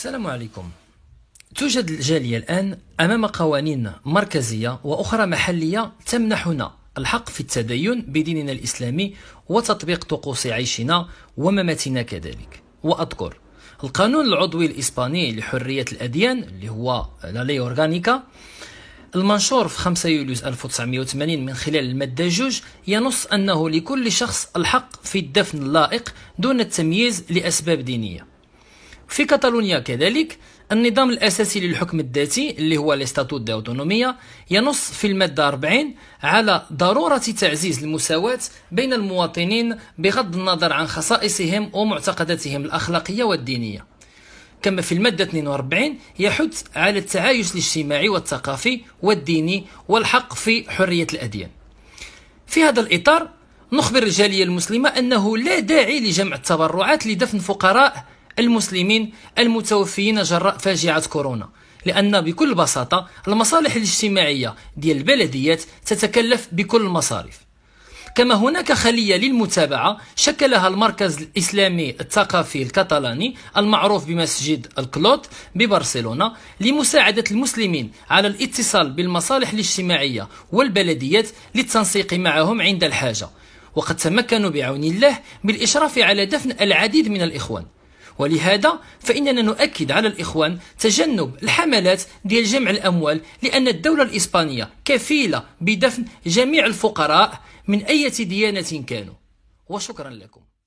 السلام عليكم توجد الجالية الآن أمام قوانين مركزية وأخرى محلية تمنحنا الحق في التدين بديننا الإسلامي وتطبيق طقوس عيشنا ومماتنا كذلك وأذكر القانون العضوي الإسباني لحرية الأديان اللي هو لا لي أورغانيكا المنشور في 5 يوليو 1980 من خلال المادة جوج ينص أنه لكل شخص الحق في الدفن اللائق دون التمييز لأسباب دينية في كاتالونيا كذلك النظام الأساسي للحكم الذاتي اللي هو الاستاتوت دي ينص في المادة 40 على ضرورة تعزيز المساواة بين المواطنين بغض النظر عن خصائصهم ومعتقداتهم الأخلاقية والدينية كما في المادة 42 يحث على التعايش الاجتماعي والثقافي والديني والحق في حرية الأديان في هذا الإطار نخبر الجالية المسلمة أنه لا داعي لجمع التبرعات لدفن فقراء المسلمين المتوفيين جراء فاجعة كورونا لأن بكل بساطة المصالح الاجتماعية ديال البلديات تتكلف بكل المصاريف كما هناك خلية للمتابعة شكلها المركز الإسلامي الثقافي الكتالاني المعروف بمسجد الكلوت ببرشلونة لمساعدة المسلمين على الاتصال بالمصالح الاجتماعية والبلديات للتنسيق معهم عند الحاجة وقد تمكنوا بعون الله بالإشراف على دفن العديد من الإخوان ولهذا فإننا نؤكد على الإخوان تجنب الحملات ديال جمع الأموال لأن الدولة الإسبانية كفيلة بدفن جميع الفقراء من أي ديانة كانوا وشكرا لكم